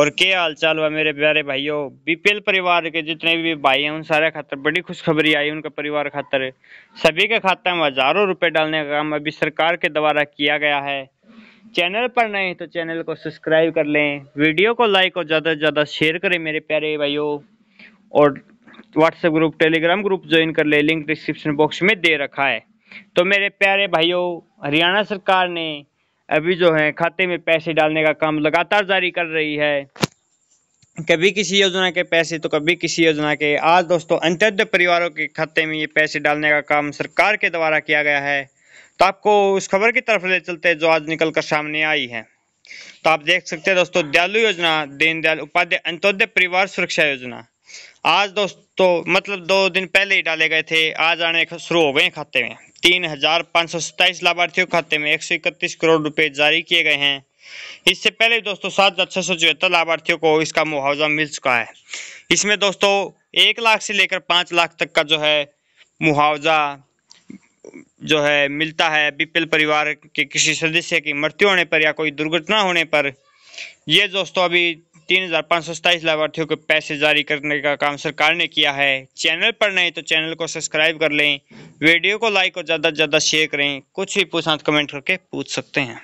और क्या हाल चाल हुआ मेरे प्यारे भाइयों बीपीएल परिवार के जितने भी भाई हैं उन सारे खातर बड़ी खुशखबरी आई उनका परिवार खातर सभी के खाते में हजारों रुपए डालने का काम अभी सरकार के द्वारा किया गया है चैनल पर नए तो चैनल को सब्सक्राइब कर लें वीडियो को लाइक और ज़्यादा से ज़्यादा शेयर करें मेरे प्यारे भाइयों और WhatsApp group Telegram group join कर लें लिंक डिस्क्रिप्शन बॉक्स में दे रखा है तो मेरे प्यारे भाइयों हरियाणा सरकार ने अभी जो है खाते में पैसे डालने का काम लगातार जारी कर रही है कभी किसी योजना के पैसे तो कभी किसी योजना के आज दोस्तों अंत्योदय परिवारों के खाते में ये पैसे डालने का काम सरकार के द्वारा किया गया है तो आपको उस खबर की तरफ ले चलते हैं जो आज निकल कर सामने आई है तो आप देख सकते हैं दोस्तों दयालु योजना दीनदयाल उपाध्याय अंत्योदय परिवार सुरक्षा योजना आज दोस्तों मतलब दो दिन पहले ही डाले गए थे आज आने शुरू हो गए खाते में तीन हजार पाँच सौ सत्ताईस लाभार्थियों के खाते में एक सौ इकतीस करोड़ रुपए जारी किए गए हैं इससे पहले दोस्तों सात हजार छह सौ चौहत्तर लाभार्थियों को इसका मुआवजा मिल चुका है इसमें दोस्तों एक लाख से लेकर पाँच लाख तक का जो है मुआवजा जो है मिलता है बीपीएल परिवार के किसी सदस्य की मृत्यु होने पर या कोई दुर्घटना होने पर यह दोस्तों अभी तीन हजार पाँच सौ सताईस लाभार्थियों को पैसे जारी करने का काम सरकार ने किया है चैनल पर नहीं तो चैनल को सब्सक्राइब कर लें वीडियो को लाइक और ज़्यादा से ज़्यादा शेयर करें कुछ भी पूछा तो कमेंट करके पूछ सकते हैं